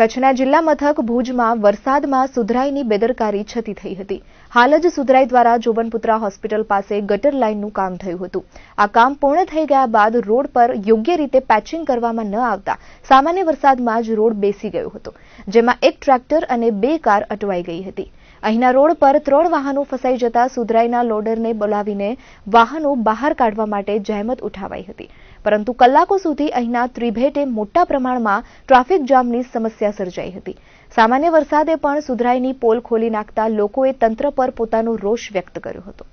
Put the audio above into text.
કચ્છના જિલ્લા મથક ભુજમાં વરસાદમાં સુધરાઈની બેદરકારી છતી થઈ હતી હાલ જ સુધરાઈ દ્વારા જોબનપુત્રા હોસ્પિટલ પાસે ગટર લાઇનનું કામ થયું હતું આ કામ પૂર્ણ થઈ ગયા બાદ રોડ પર યોગ્ય રીતે પેચિંગ કરવામાં ન આવતા સામાન્ય વરસાદમાં જ રોડ બેસી ગયો હતો જેમાં એક ટ્રેક્ટર અને બે કાર અટવાઈ ગઈ હતી અહીંના રોડ પર ત્રણ વાહનો ફસાઈ જતા સુધરાઈના લોડરને બોલાવીને વાહનો બહાર કાઢવા માટે જહેમત ઉઠાવાઈ હતી પરંતુ કલાકો સુધી અહીંના ત્રિભેટે મોટા પ્રમાણમાં ટ્રાફિક જામની સમસ્યા સમસ્યા સર્જાઈ હતી સામાન્ય વરસાદે પણ સુધરાઈની પોલ ખોલી નાખતા લોકોએ તંત્ર પર પોતાનો રોષ વ્યક્ત કર્યો હતો